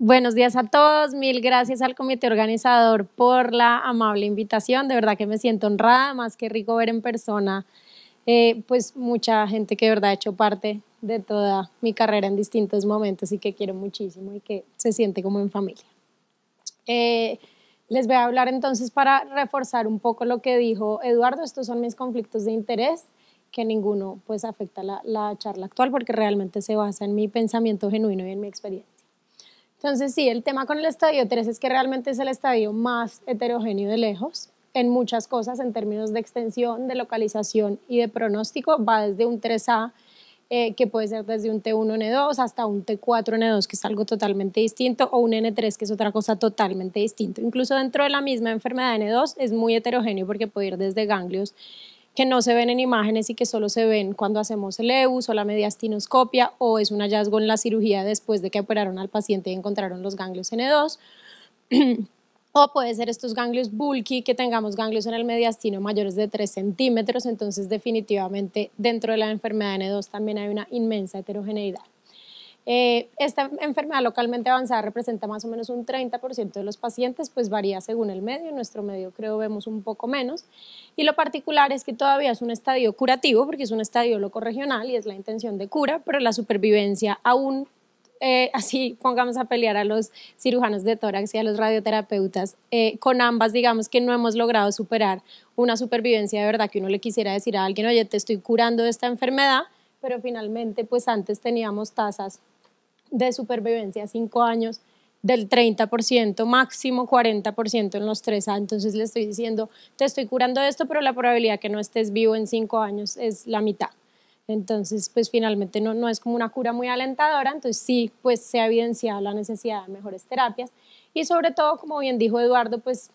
Buenos días a todos, mil gracias al comité organizador por la amable invitación, de verdad que me siento honrada, más que rico ver en persona, eh, pues mucha gente que de verdad ha hecho parte de toda mi carrera en distintos momentos y que quiero muchísimo y que se siente como en familia. Eh, les voy a hablar entonces para reforzar un poco lo que dijo Eduardo, estos son mis conflictos de interés, que ninguno pues afecta la charla actual porque realmente se basa en mi pensamiento genuino y en mi experiencia. Entonces, sí, el tema con el estadio 3 es que realmente es el estadio más heterogéneo de lejos en muchas cosas, en términos de extensión, de localización y de pronóstico. Va desde un 3A, eh, que puede ser desde un T1N2 hasta un T4N2, que es algo totalmente distinto, o un N3, que es otra cosa totalmente distinta. Incluso dentro de la misma enfermedad N2 es muy heterogéneo porque puede ir desde ganglios que no se ven en imágenes y que solo se ven cuando hacemos el EUS o la mediastinoscopia o es un hallazgo en la cirugía después de que operaron al paciente y encontraron los ganglios N2. O puede ser estos ganglios bulky, que tengamos ganglios en el mediastino mayores de 3 centímetros, entonces definitivamente dentro de la enfermedad N2 también hay una inmensa heterogeneidad. Eh, esta enfermedad localmente avanzada representa más o menos un 30% de los pacientes, pues varía según el medio, en nuestro medio creo vemos un poco menos. Y lo particular es que todavía es un estadio curativo, porque es un estadio loco regional y es la intención de cura, pero la supervivencia aún eh, así pongamos a pelear a los cirujanos de tórax y a los radioterapeutas, eh, con ambas digamos que no hemos logrado superar una supervivencia de verdad que uno le quisiera decir a alguien, oye, te estoy curando de esta enfermedad, pero finalmente pues antes teníamos tasas de supervivencia cinco 5 años del 30%, máximo 40% en los 3 a Entonces le estoy diciendo, te estoy curando esto, pero la probabilidad que no estés vivo en 5 años es la mitad. Entonces, pues finalmente no, es como una cura muy alentadora, entonces sí, pues se ha evidenciado la necesidad de mejores terapias y sobre todo, como bien dijo Eduardo, pues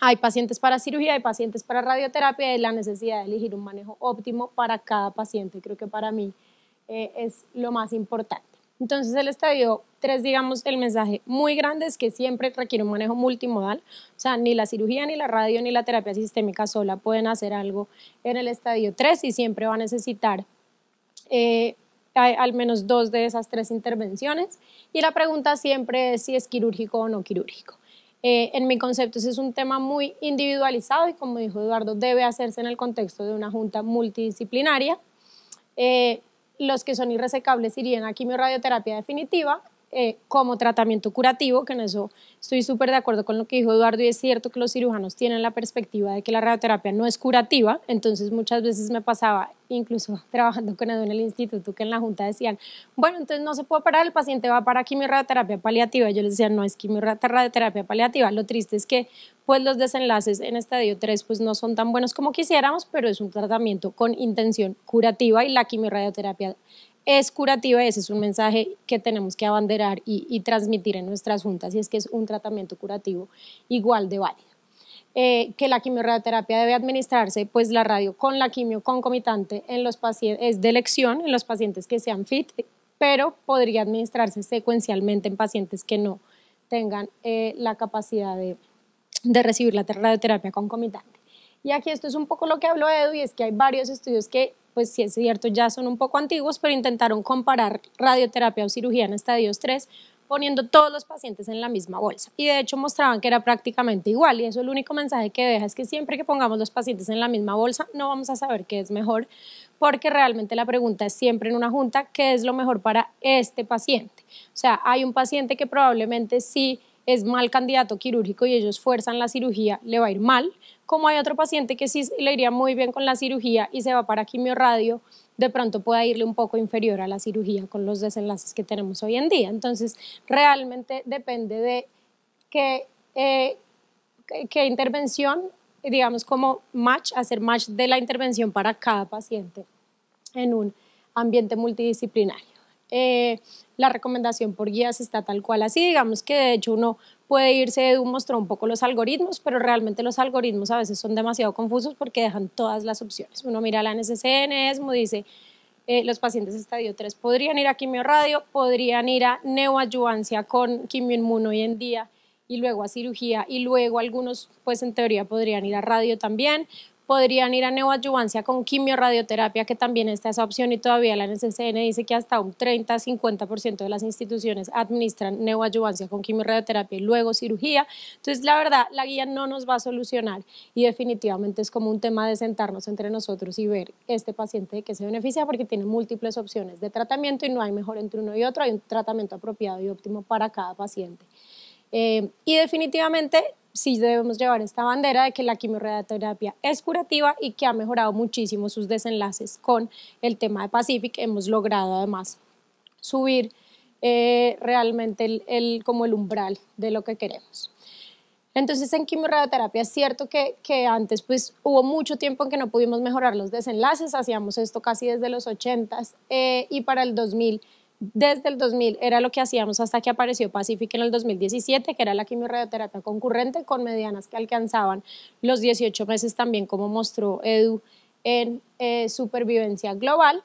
hay pacientes para cirugía, hay pacientes para radioterapia y la necesidad de elegir un manejo óptimo para cada paciente, creo que para mí eh, es lo más importante. Entonces el estadio 3, digamos, el mensaje muy grande es que siempre requiere un manejo multimodal. O sea, ni la cirugía, ni la radio, ni la terapia sistémica sola pueden hacer algo en el estadio 3 y siempre va a necesitar eh, al menos dos de esas tres intervenciones. Y la pregunta siempre es si es quirúrgico o no quirúrgico. Eh, en mi concepto, ese es un tema muy individualizado y, como dijo Eduardo, debe hacerse en el contexto de una junta multidisciplinaria. Eh, los que son irresecables irían a quimio-radioterapia definitiva eh, como tratamiento curativo, que en eso estoy súper de acuerdo con lo que dijo Eduardo y es cierto que los cirujanos tienen la perspectiva de que la radioterapia no es curativa, entonces muchas veces me pasaba, incluso trabajando con Edu en el instituto, que en la junta decían, bueno, entonces no se puede parar, el paciente va para quimioterapia paliativa, yo les decía, no es quimioterapia paliativa, lo triste es que pues los desenlaces en estadio 3 pues no son tan buenos como quisiéramos, pero es un tratamiento con intención curativa y la quimioterapia es curativa ese es un mensaje que tenemos que abanderar y, transmitir en nuestras juntas y es que es un tratamiento curativo igual de válido. Eh, que la quimioterapia debe administrarse, pues la radio con la quimio concomitante en los pacientes, es de elección en los pacientes que sean fit, pero podría administrarse secuencialmente en pacientes que no tengan eh, la capacidad de, de recibir la radioterapia concomitante. Y aquí esto es un poco lo que habló Edu y es que hay varios estudios que pues si es cierto, ya son un poco antiguos, pero intentaron comparar radioterapia o cirugía en estadios 3 poniendo todos los pacientes en la misma bolsa. Y de hecho mostraban que era prácticamente igual y eso el único mensaje que deja es que siempre que pongamos los pacientes en la misma bolsa no vamos a saber qué es mejor porque realmente la pregunta es siempre en una junta qué es lo mejor para este paciente. O sea, hay un paciente que probablemente sí es mal candidato quirúrgico y ellos fuerzan la cirugía, le va a ir mal, como hay otro paciente que sí le iría muy bien con la cirugía y se va para quimiorradio, de pronto pueda irle un poco inferior a la cirugía con los desenlaces que tenemos hoy en día. Entonces, realmente depende de qué, eh, qué intervención, digamos como match, hacer match de la intervención para cada paciente en un ambiente multidisciplinario. Eh, la recomendación por guías está tal cual así. Digamos que de hecho uno puede irse de un mostró un poco los algoritmos, pero realmente los algoritmos a veces son demasiado confusos porque dejan todas las opciones. Uno mira la NSCN, ESMO, dice eh, los pacientes estadio 3 podrían ir a quimioradio, podrían ir a neoayuvancia con quimioinmuno hoy en día y luego a cirugía y luego algunos pues en teoría podrían ir a radio también, podrían ir a neoadyuvancia con quimioradioterapia, que también está esa opción y todavía la NCCN dice que hasta un 30-50% de las instituciones administran neoadyuvancia con quimioradioterapia y luego cirugía. Entonces, la verdad, la guía no nos va a solucionar y definitivamente es como un tema de sentarnos entre nosotros y ver este paciente de qué se beneficia porque tiene múltiples opciones de tratamiento y no hay mejor entre uno y otro, hay un tratamiento apropiado y óptimo para cada paciente. Eh, y definitivamente sí debemos llevar esta bandera de que la quimioterapia es curativa y que ha mejorado muchísimo sus desenlaces con el tema de Pacific. Hemos logrado además subir eh, realmente el, como el umbral de lo que queremos. Entonces en quimioterapia es cierto que, antes pues hubo mucho tiempo en que no pudimos mejorar los desenlaces, hacíamos esto casi desde los 80 eh, y para el 2000 desde el 2000 era lo que hacíamos hasta que apareció Pacific en el 2017, que era la quimioterapia concurrente con medianas que alcanzaban los 18 meses también, como mostró Edu en eh, supervivencia global.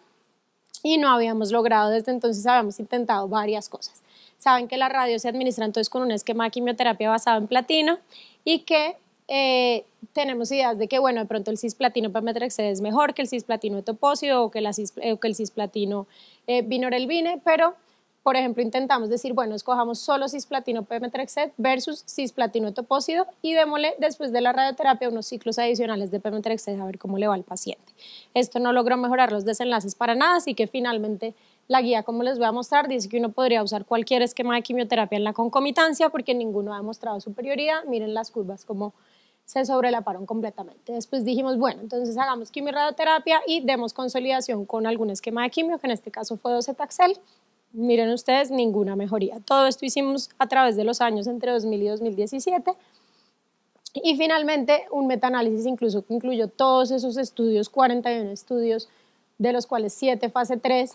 Y no habíamos logrado, desde entonces habíamos intentado varias cosas. Saben que la radio se administra entonces con un esquema de quimioterapia basado en platino y que eh, tenemos ideas de que, bueno, de pronto el cisplatino Pemetrexed es mejor que el cisplatino etopósido eh, o que, el cisplatino Vinorelvine, eh, pero, por ejemplo, intentamos decir, bueno, escojamos solo cisplatino Pemetrexed versus cisplatino etopósido y démosle después de la radioterapia unos ciclos adicionales de Pemetrexed a ver cómo le va al paciente. Esto no logró mejorar los desenlaces para nada, así que finalmente la guía, como les voy a mostrar, dice que uno podría usar cualquier esquema de quimioterapia en la concomitancia porque ninguno ha demostrado superioridad. Miren las curvas como se sobrelaparon completamente. Después dijimos, bueno, entonces hagamos quimioterapia y demos consolidación con algún esquema de quimio, que en este caso fue docetaxel. Miren ustedes, ninguna mejoría. Todo esto hicimos a través de los años entre 2000 y 2017. Y finalmente, un metaanálisis incluso que incluyó todos esos estudios, 41 estudios, de los cuales 7 fase 3,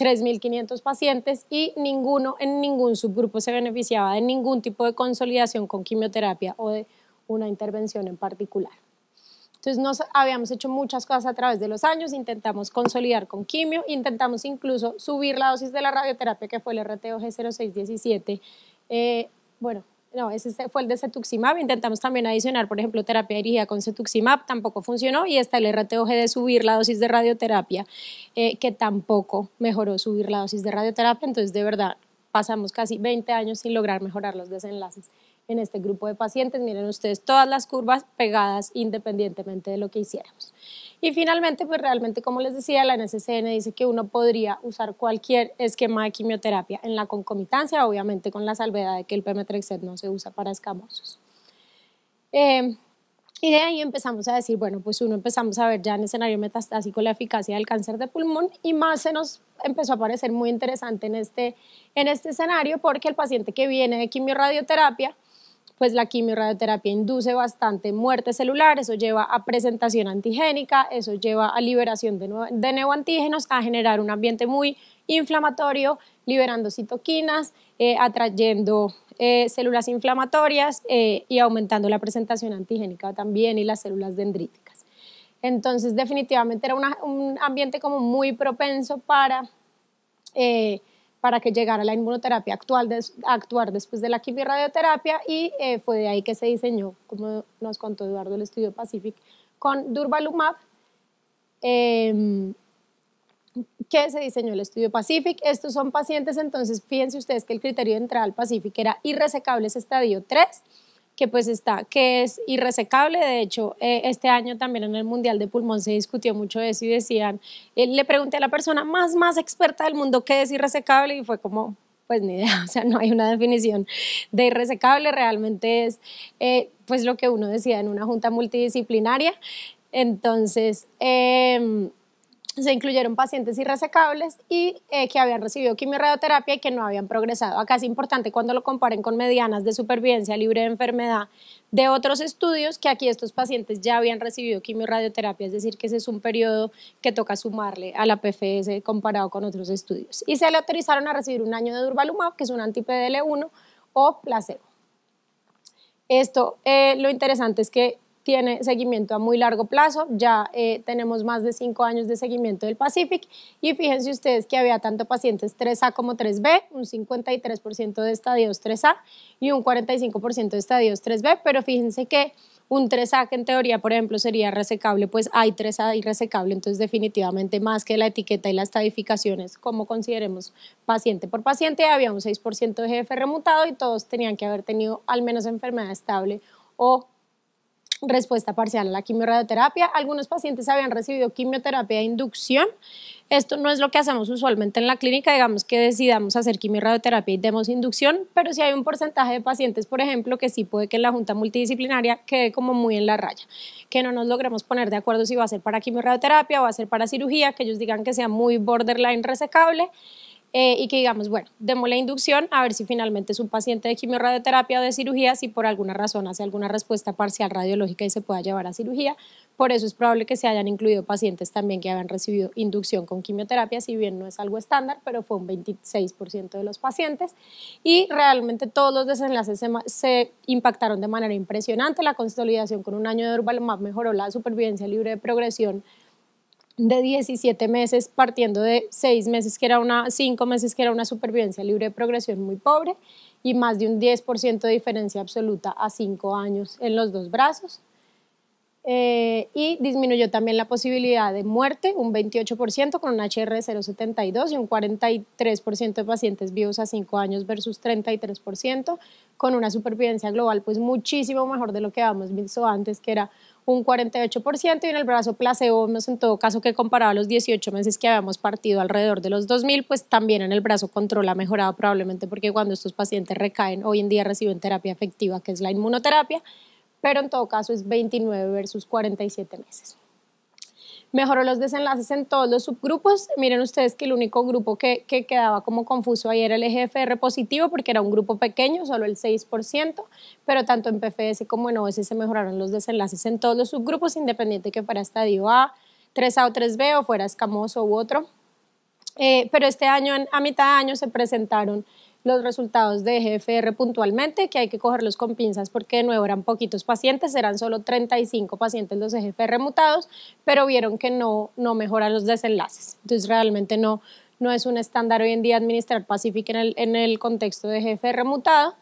3.500 pacientes y ninguno en ningún subgrupo se beneficiaba de ningún tipo de consolidación con quimioterapia o de una intervención en particular. Entonces nos habíamos hecho muchas cosas a través de los años, intentamos consolidar con quimio, intentamos incluso subir la dosis de la radioterapia que fue el RTOG 0617. Eh, bueno, no, ese fue el de cetuximab, intentamos también adicionar, por ejemplo, terapia dirigida con cetuximab, tampoco funcionó, y está el RTOG de subir la dosis de radioterapia, eh, que tampoco mejoró subir la dosis de radioterapia, entonces de verdad pasamos casi 20 años sin lograr mejorar los desenlaces en este grupo de pacientes. Miren ustedes todas las curvas pegadas independientemente de lo que hiciéramos. Y finalmente, pues realmente, como les decía, la NSCN dice que uno podría usar cualquier esquema de quimioterapia en la concomitancia, obviamente con la salvedad de que el pemetrexed no se usa para escamosos. Em, y de ahí empezamos a decir, bueno, pues uno empezamos a ver ya en escenario metastásico la eficacia del cáncer de pulmón y más se nos empezó a parecer muy interesante en este, en este escenario porque el paciente que viene de quimioradioterapia pues la quimiorradioterapia induce bastante muerte celular, eso lleva a presentación antigénica, eso lleva a liberación de, neoantígenos, a generar un ambiente muy inflamatorio, liberando citoquinas, eh, atrayendo eh, células inflamatorias eh, y aumentando la presentación antigénica también y las células dendríticas. Entonces, definitivamente era un ambiente como muy propenso para para que llegara la inmunoterapia actual actuar después de la quimioradioterapia y eh, fue de ahí que se diseñó, como nos contó Eduardo, el estudio Pacific con Durvalumab, em, que se diseñó el estudio Pacific. Estos son pacientes, entonces fíjense ustedes que el criterio de entrada al Pacific era irresecables estadio 3, que pues está, que es irresecable. De hecho, eh, este año también en el Mundial de Pulmón se discutió mucho de eso y decían, eh, le pregunté a la persona más, más experta del mundo qué es irresecable y fue como, pues ni idea, o sea, no hay una definición de irresecable, realmente es eh, pues lo que uno decía en una junta multidisciplinaria. Entonces, em, se incluyeron pacientes irresecables y eh, que habían recibido quimioradioterapia y que no habían progresado. Acá es importante cuando lo comparen con medianas de supervivencia libre de enfermedad de otros estudios que aquí estos pacientes ya habían recibido quimioradioterapia, es decir, que ese es un periodo que toca sumarle a la PFS comparado con otros estudios. Y se le autorizaron a recibir un año de durvalumab, que es un anti-PDL1 o placebo. Esto, eh, lo interesante es que tiene seguimiento a muy largo plazo, ya eh, tenemos más de 5 años de seguimiento del Pacific y fíjense ustedes que había tanto pacientes 3A como 3B, un 53% de estadios 3A y un 45% de estadios 3B, pero fíjense que un 3A que en teoría, por ejemplo, sería resecable, pues hay 3A y resecable, entonces definitivamente más que la etiqueta y las estadificaciones, como consideremos paciente por paciente, había un 6% de GF remutado y todos tenían que haber tenido al menos enfermedad estable o respuesta parcial a la quimioterapia. Algunos pacientes habían recibido quimioterapia de inducción. Esto no es lo que hacemos usualmente en la clínica, digamos que decidamos hacer quimioterapia y demos inducción, pero si hay un porcentaje de pacientes, por ejemplo, que sí puede que la junta multidisciplinaria quede como muy en la raya, que no nos logremos poner de acuerdo si va a ser para quimioterapia o va a ser para cirugía, que ellos digan que sea muy borderline resecable eh, y que digamos, bueno, demos la inducción a ver si finalmente es un paciente de quimioradioterapia o de cirugía, si por alguna razón hace alguna respuesta parcial radiológica y se pueda llevar a cirugía. Por eso es probable que se hayan incluido pacientes también que habían recibido inducción con quimioterapia, si bien no es algo estándar, pero fue un 26% de los pacientes. Y realmente todos los desenlaces se, impactaron de manera impresionante. La consolidación con un año de UrbalMap mejoró la supervivencia libre de progresión de 17 meses, partiendo de 6 meses que era una, 5 meses que era una supervivencia libre de progresión muy pobre y más de un 10% de diferencia absoluta a 5 años en los dos brazos. Eh, y disminuyó también la posibilidad de muerte un 28% con un HR de 0,72 y un 43% de pacientes vivos a 5 años versus 33% con una supervivencia global pues muchísimo mejor de lo que habíamos visto antes que era un 48% y en el brazo placebo, pues, en todo caso que comparado a los 18 meses que habíamos partido alrededor de los 2.000, pues también en el brazo control ha mejorado probablemente porque cuando estos pacientes recaen, hoy en día reciben terapia efectiva, que es la inmunoterapia, pero en todo caso es 29 versus 47 meses mejoró los desenlaces en todos los subgrupos. Miren ustedes que el único grupo que, quedaba como confuso ahí era el EGFR positivo porque era un grupo pequeño, solo el 6%, pero tanto en PFS como en OS se mejoraron los desenlaces en todos los subgrupos, independiente que fuera estadio A, 3A o 3B o fuera escamoso u otro. Eh, pero este año, a mitad de año, se presentaron los resultados de GFR puntualmente, que hay que cogerlos con pinzas porque de nuevo eran poquitos pacientes, eran solo 35 pacientes los GFR mutados, pero vieron que no, no mejoran los desenlaces. Entonces realmente no, no es un estándar hoy en día administrar Pacific en el, contexto de GFR mutado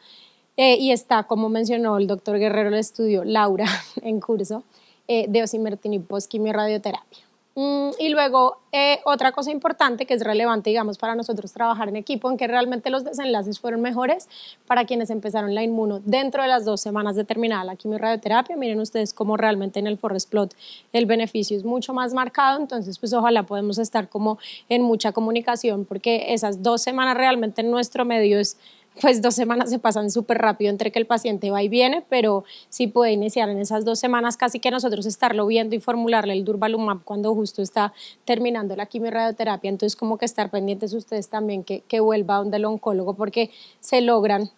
eh, y está, como mencionó el doctor Guerrero el estudio, Laura en curso, eh, de osimertinib y radioterapia. Mm, y luego, eh, otra cosa importante que es relevante, digamos, para nosotros trabajar en equipo, en que realmente los desenlaces fueron mejores para quienes empezaron la inmuno dentro de las dos semanas de terminada la quimioradioterapia. Miren ustedes cómo realmente en el plot el beneficio es mucho más marcado. Entonces, pues ojalá podemos estar como en mucha comunicación, porque esas dos semanas realmente en nuestro medio es pues dos semanas se pasan súper rápido entre que el paciente va y viene, pero sí puede iniciar en esas dos semanas casi que nosotros estarlo viendo y formularle el durvalumab cuando justo está terminando la quimioterapia, entonces como que estar pendientes ustedes también que, que vuelva donde el oncólogo porque se logran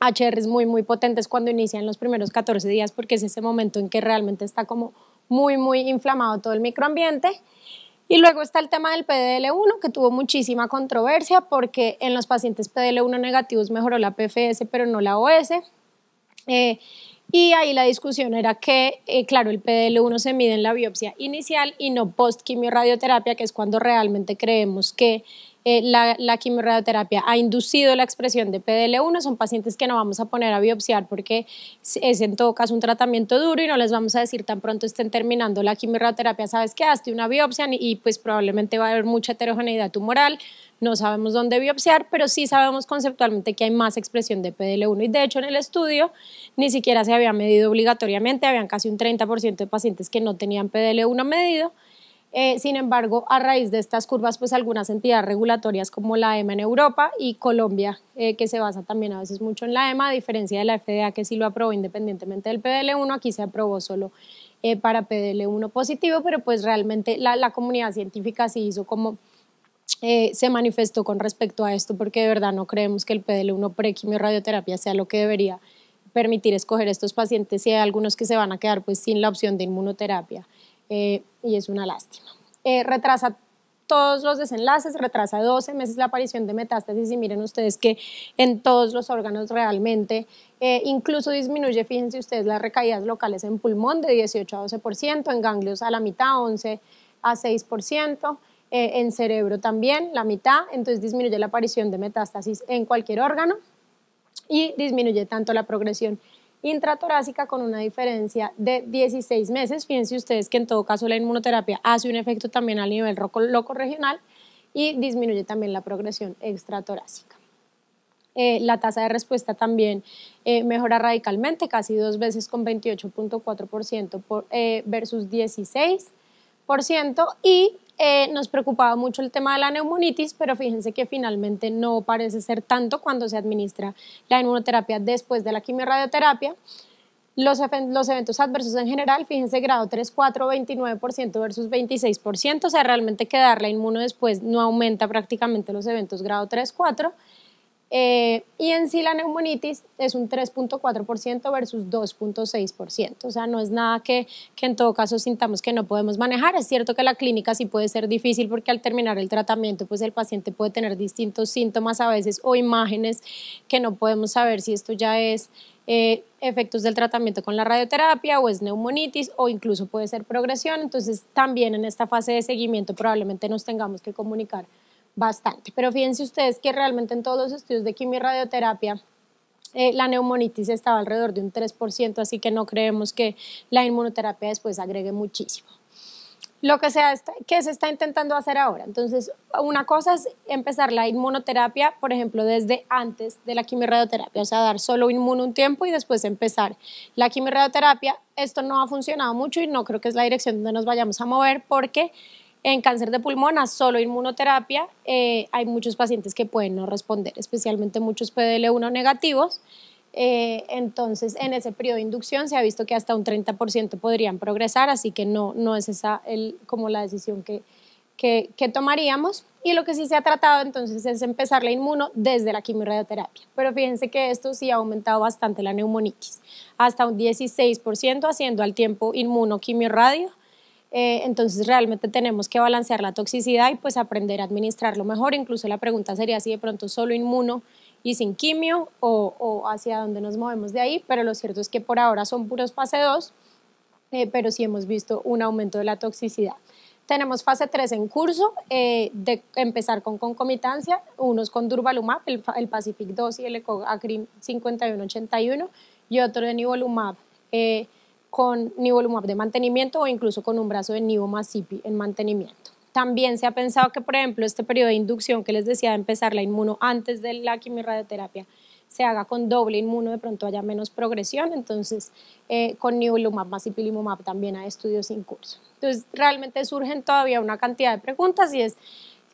HRs muy, muy potentes cuando inician los primeros 14 días porque es ese momento en que realmente está como muy, muy inflamado todo el microambiente. Y luego está el tema del PDL1, que tuvo muchísima controversia porque en los pacientes PDL1 negativos mejoró la PFS, pero no la OS. Eh, y ahí la discusión era que, eh, claro, el PDL1 se mide en la biopsia inicial y no post-quimioradioterapia, que es cuando realmente creemos que eh, la, la, quimioradioterapia ha inducido la expresión de PDL1. Son pacientes que no vamos a poner a biopsiar porque es en todo caso un tratamiento duro y no les vamos a decir tan pronto estén terminando la quimioradioterapia, sabes que hazte una biopsia y pues probablemente va a haber mucha heterogeneidad tumoral no sabemos dónde biopsiar, pero sí sabemos conceptualmente que hay más expresión de PDL1 y de hecho en el estudio ni siquiera se había medido obligatoriamente, habían casi un 30% de pacientes que no tenían PDL1 medido. Eh, sin embargo, a raíz de estas curvas, pues algunas entidades regulatorias como la EMA en Europa y Colombia, eh, que se basa también a veces mucho en la EMA, a diferencia de la FDA que sí lo aprobó independientemente del PDL1, aquí se aprobó solo eh, para PDL1 positivo, pero pues realmente la, la comunidad científica sí hizo como eh, se manifestó con respecto a esto porque de verdad no creemos que el PDL1 prequimio-radioterapia sea lo que debería permitir escoger estos pacientes y hay algunos que se van a quedar pues sin la opción de inmunoterapia eh, y es una lástima. Eh, retrasa todos los desenlaces, retrasa 12 meses la aparición de metástasis y miren ustedes que en todos los órganos realmente incluso disminuye, fíjense ustedes, las recaídas locales en pulmón de 18 a 12%, en ganglios a la mitad, 11 a 6%. Eh, en cerebro también, la mitad, entonces disminuye la aparición de metástasis en cualquier órgano y disminuye tanto la progresión intratorácica con una diferencia de 16 meses. Fíjense ustedes que en todo caso la inmunoterapia hace un efecto también a nivel loco regional y disminuye también la progresión extratorácica. Eh, la tasa de respuesta también eh, mejora radicalmente, casi dos veces con 28.4% versus 16% y eh, nos preocupaba mucho el tema de la neumonitis, pero fíjense que finalmente no parece ser tanto cuando se administra la inmunoterapia después de la quimioradioterapia. Los, eventos adversos en general, fíjense, grado 3, 4, 29% versus 26%, o sea, realmente que inmuno después no aumenta prácticamente los eventos grado 3, 4%. Eh, y en sí la neumonitis es un 3.4% versus 2.6%, o sea, no es nada que, que en todo caso sintamos que no podemos manejar. Es cierto que la clínica sí puede ser difícil porque al terminar el tratamiento, pues el paciente puede tener distintos síntomas a veces o imágenes que no podemos saber si esto ya es eh, efectos del tratamiento con la radioterapia o es neumonitis o incluso puede ser progresión. Entonces, también en esta fase de seguimiento probablemente nos tengamos que comunicar bastante. Pero fíjense ustedes que realmente en todos los estudios de y eh, la neumonitis estaba alrededor de un 3%, así que no creemos que la inmunoterapia después agregue muchísimo. Lo que se, está, que se está intentando hacer ahora. Entonces, una cosa es empezar la inmunoterapia, por ejemplo, desde antes de la quimioterapia, o sea, dar solo inmuno un tiempo y después empezar la radioterapia. Esto no ha funcionado mucho y no creo que es la dirección donde nos vayamos a mover porque en cáncer de pulmón, a solo inmunoterapia, eh, hay muchos pacientes que pueden no responder, especialmente muchos PDL1 negativos. Eh, entonces, en ese periodo de inducción se ha visto que hasta un 30% podrían progresar, así que no, no es esa el, como la decisión que, que, tomaríamos. Y lo que sí se ha tratado entonces es empezar la inmuno desde la quimioradioterapia. Pero fíjense que esto sí ha aumentado bastante la neumonitis, hasta un 16%, haciendo al tiempo inmuno quimiorradio eh, entonces realmente tenemos que balancear la toxicidad y pues aprender a administrarlo mejor. Incluso la pregunta sería si de pronto solo inmuno y sin quimio o, hacia dónde nos movemos de ahí, pero lo cierto es que por ahora son puros fase 2, eh, pero sí hemos visto un aumento de la toxicidad. Tenemos fase 3 en curso, eh, de empezar con concomitancia, unos con Durvalumab, el, Pacific 2 y el Ecogacrim 5181, y otro de Nivolumab eh, con nivolumab de mantenimiento o incluso con un brazo de ipi en mantenimiento. También se ha pensado que, por ejemplo, este periodo de inducción que les decía de empezar la inmuno antes de la radioterapia, se haga con doble inmuno, de pronto haya menos progresión, entonces eh, con nivolumab, masipilimumab también hay estudios en curso. Entonces realmente surgen todavía una cantidad de preguntas y es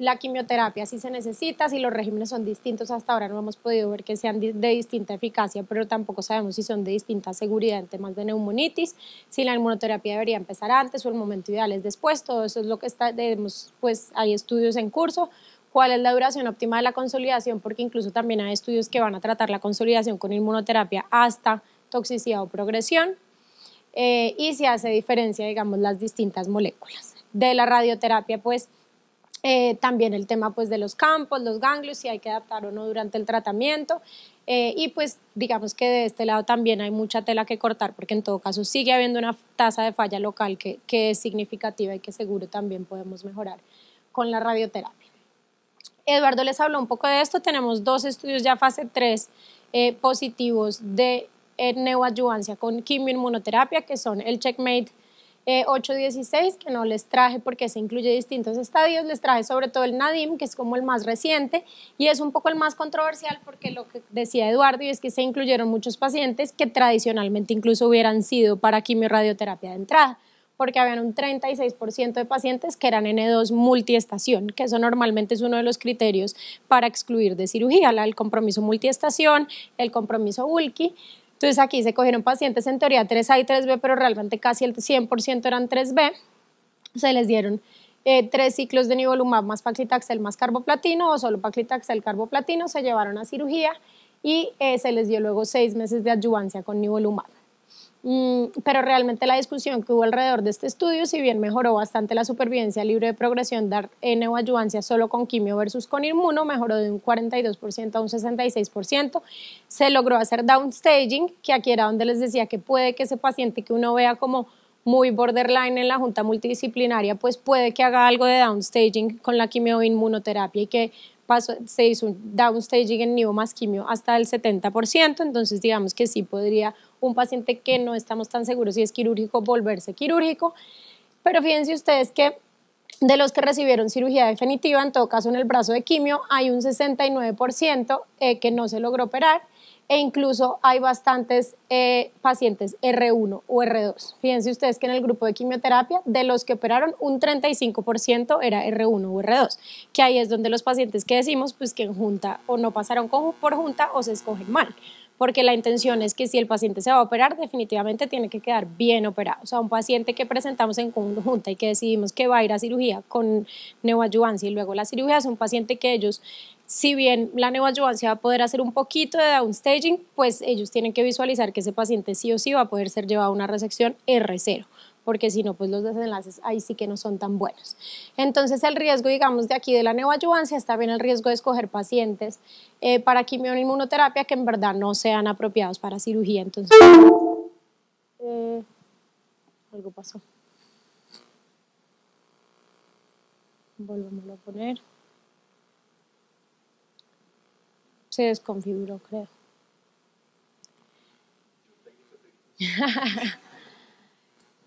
la quimioterapia si se necesita, si los regímenes son distintos, hasta ahora no hemos podido ver que sean de distinta eficacia, pero tampoco sabemos si son de distinta seguridad en temas de neumonitis, si la inmunoterapia debería empezar antes o el momento ideal es después, todo eso es lo que está, debemos, pues hay estudios en curso, cuál es la duración óptima de la consolidación, porque incluso también hay estudios que van a tratar la consolidación con inmunoterapia hasta toxicidad o progresión, eh, y si hace diferencia, digamos, las distintas moléculas. De la radioterapia, pues eh, también el tema pues de los campos, los ganglios, si hay que adaptar o no durante el tratamiento. Eh, y pues digamos que de este lado también hay mucha tela que cortar porque en todo caso sigue habiendo una tasa de falla local que, es significativa y que seguro también podemos mejorar con la radioterapia. Eduardo les habló un poco de esto, tenemos dos estudios ya fase 3 eh, positivos de neoayuvancia con quimioinmunoterapia que son el Checkmate eh, 8.16, que no les traje porque se incluye distintos estadios, les traje sobre todo el Nadim, que es como el más reciente y es un poco el más controversial porque lo que decía Eduardo y es que se incluyeron muchos pacientes que tradicionalmente incluso hubieran sido para quimioradioterapia de entrada porque habían un 36% de pacientes que eran N2 multiestación, que eso normalmente es uno de los criterios para excluir de cirugía, el compromiso multiestación, el compromiso bulky, entonces aquí se cogieron pacientes en teoría 3A y 3B, pero realmente casi el 100% eran 3B. Se les dieron eh, tres ciclos de nivolumab más paclitaxel más carboplatino o solo paclitaxel carboplatino, se llevaron a cirugía y eh, se les dio luego seis meses de adyuvancia con nivolumab. Mm, pero realmente la discusión que hubo alrededor de este estudio, si bien mejoró bastante la supervivencia libre de progresión dar neoadyuvancia solo con quimio versus con inmuno, mejoró de un 42% a un 66%, se logró hacer downstaging, que aquí era donde les decía que puede que ese paciente que uno vea como muy borderline en la junta multidisciplinaria, pues puede que haga algo de downstaging con la inmunoterapia y que se hizo un downstaging en quimio hasta el 70%, entonces digamos que sí podría un paciente que no estamos tan seguros si es quirúrgico volverse quirúrgico, pero fíjense ustedes que de los que recibieron cirugía definitiva, en todo caso en el brazo de quimio, hay un 69% eh, que no se logró operar e incluso hay bastantes eh, pacientes R1 o R2. Fíjense ustedes que en el grupo de quimioterapia, de los que operaron, un 35% era R1 o R2, que ahí es donde los pacientes que decimos, pues que en junta o no pasaron por junta o se escogen mal porque la intención es que si el paciente se va a operar, definitivamente tiene que quedar bien operado. O sea, un paciente que presentamos en conjunta y que decidimos que va a ir a cirugía con neoadyuvancia y luego la cirugía es un paciente que ellos si bien la neoadyuvancia va a poder hacer un poquito de downstaging, pues ellos tienen que visualizar que ese paciente sí o sí va a poder ser llevado a una resección R0 porque si no, pues los desenlaces ahí sí que no son tan buenos. Entonces el riesgo, digamos, de aquí de la neoayuvancia está bien el riesgo de escoger pacientes eh, para inmunoterapia que en verdad no sean apropiados para cirugía. Entonces, eh, algo pasó. Volvemos a poner. Se desconfiguró, creo.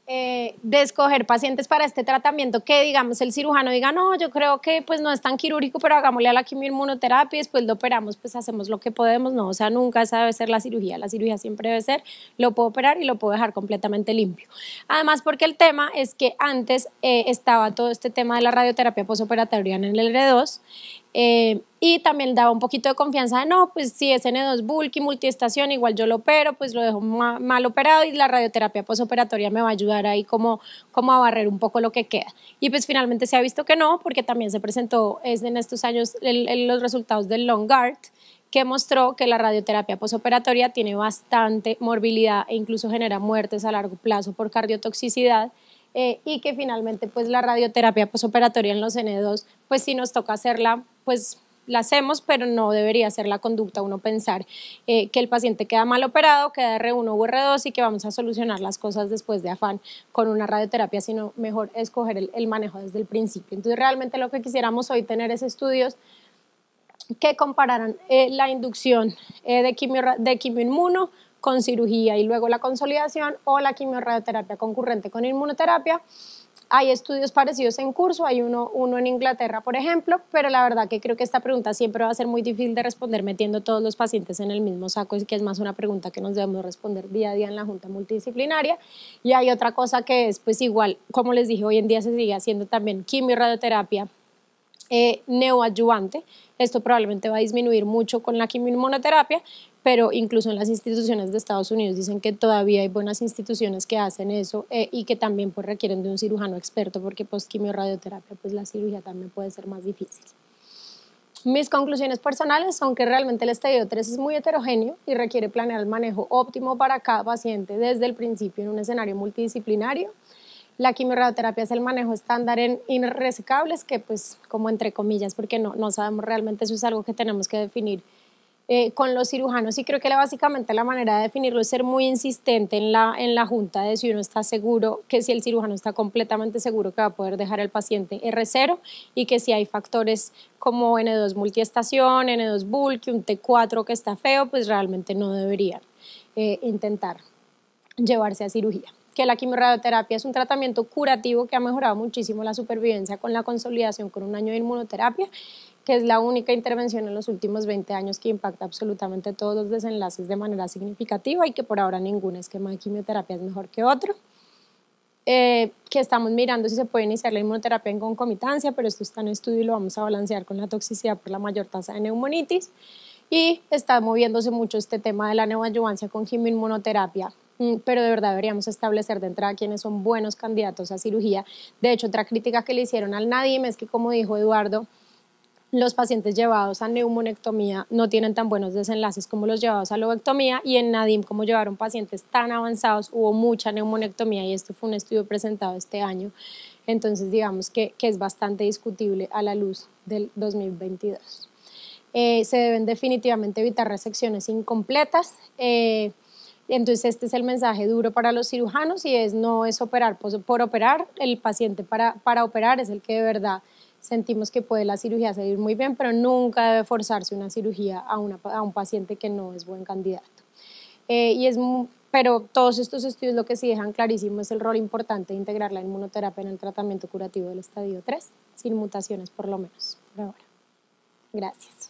Eh, de escoger pacientes para este tratamiento que digamos el cirujano diga no yo creo que pues no es tan quirúrgico pero hagámosle a la quimioinmunoterapia y después lo operamos pues hacemos lo que podemos no o sea nunca esa debe ser la cirugía la cirugía siempre debe ser lo puedo operar y lo puedo dejar completamente limpio además porque el tema es que antes eh, estaba todo este tema de la radioterapia posoperatoria en el L2 eh, y también daba un poquito de confianza de, no, pues si es N2 bulky, multiestación, igual yo lo opero, pues lo dejo mal operado y la radioterapia posoperatoria me va a ayudar ahí como, como a barrer un poco lo que queda. Y pues finalmente se ha visto que no, porque también se presentó en estos años los resultados del Longard, que mostró que la radioterapia posoperatoria tiene bastante morbilidad e incluso genera muertes a largo plazo por cardiotoxicidad. Eh, y que finalmente pues la radioterapia posoperatoria en los N2 pues sí nos toca hacerla pues la hacemos, pero no debería ser la conducta uno pensar eh, que el paciente queda mal operado, queda R1 o R2 y que vamos a solucionar las cosas después de afán con una radioterapia, sino mejor escoger el, manejo desde el principio. Entonces realmente lo que quisiéramos hoy tener es estudios que compararan eh, la inducción eh, de, quimio, de quimioinmuno con cirugía y luego la consolidación o la quimiorradioterapia concurrente con inmunoterapia hay estudios parecidos en curso, hay uno, en Inglaterra, por ejemplo, pero la verdad que creo que esta pregunta siempre va a ser muy difícil de responder metiendo todos los pacientes en el mismo saco, es que es más una pregunta que nos debemos responder día a día en la Junta Multidisciplinaria. Y hay otra cosa que es, pues igual, como les dije, hoy en día se sigue haciendo también quimio, radioterapia, eh, neoadyuvante, esto probablemente va a disminuir mucho con la quimioterapia, pero incluso en las instituciones de Estados Unidos dicen que todavía hay buenas instituciones que hacen eso eh, y que también pues, requieren de un cirujano experto porque post pues, radioterapia pues la cirugía también puede ser más difícil. Mis conclusiones personales son que realmente el estadio 3 es muy heterogéneo y requiere planear el manejo óptimo para cada paciente desde el principio en un escenario multidisciplinario la quimioterapia es el manejo estándar en irresecables, que pues como entre comillas, porque no, sabemos realmente, eso es algo que tenemos que definir eh, con los cirujanos. Y creo que básicamente la manera de definirlo es ser muy insistente en la, junta de si uno está seguro, que si el cirujano está completamente seguro que va a poder dejar al paciente R0 y que si hay factores como N2 multiestación, N2 bulk, un T4 que está feo, pues realmente no deberían eh, intentar llevarse a cirugía que la quimioterapia es un tratamiento curativo que ha mejorado muchísimo la supervivencia con la consolidación con un año de inmunoterapia, que es la única intervención en los últimos 20 años que impacta absolutamente todos los desenlaces de manera significativa y que por ahora ningún esquema de quimioterapia es mejor que otro. Eh, que estamos mirando si se puede iniciar la inmunoterapia en concomitancia, pero esto está en estudio y lo vamos a balancear con la toxicidad por la mayor tasa de neumonitis. Y está moviéndose mucho este tema de la neoadyuvancia con quimioinmunoterapia Mm, pero de verdad deberíamos establecer de entrada quiénes son buenos candidatos a cirugía. De hecho, otra crítica que le hicieron al Nadim es que, como dijo Eduardo, los pacientes llevados a neumonectomía no tienen tan buenos desenlaces como los llevados a lobectomía y en Nadim, como llevaron pacientes tan avanzados, hubo mucha neumonectomía y esto fue un estudio presentado este año. Entonces, digamos que, es bastante discutible a la luz del 2022. Eh, se deben definitivamente evitar resecciones incompletas. Eh, entonces este es el mensaje duro para los cirujanos y es no es operar pues, por, operar, el paciente para, operar es el que de verdad sentimos que puede la cirugía salir muy bien, pero nunca debe forzarse una cirugía a, un paciente que no es buen candidato. Eh, pero todos estos estudios lo que sí dejan clarísimo es el rol importante de integrar la inmunoterapia en el tratamiento curativo del estadio 3, sin mutaciones por lo menos, Gracias.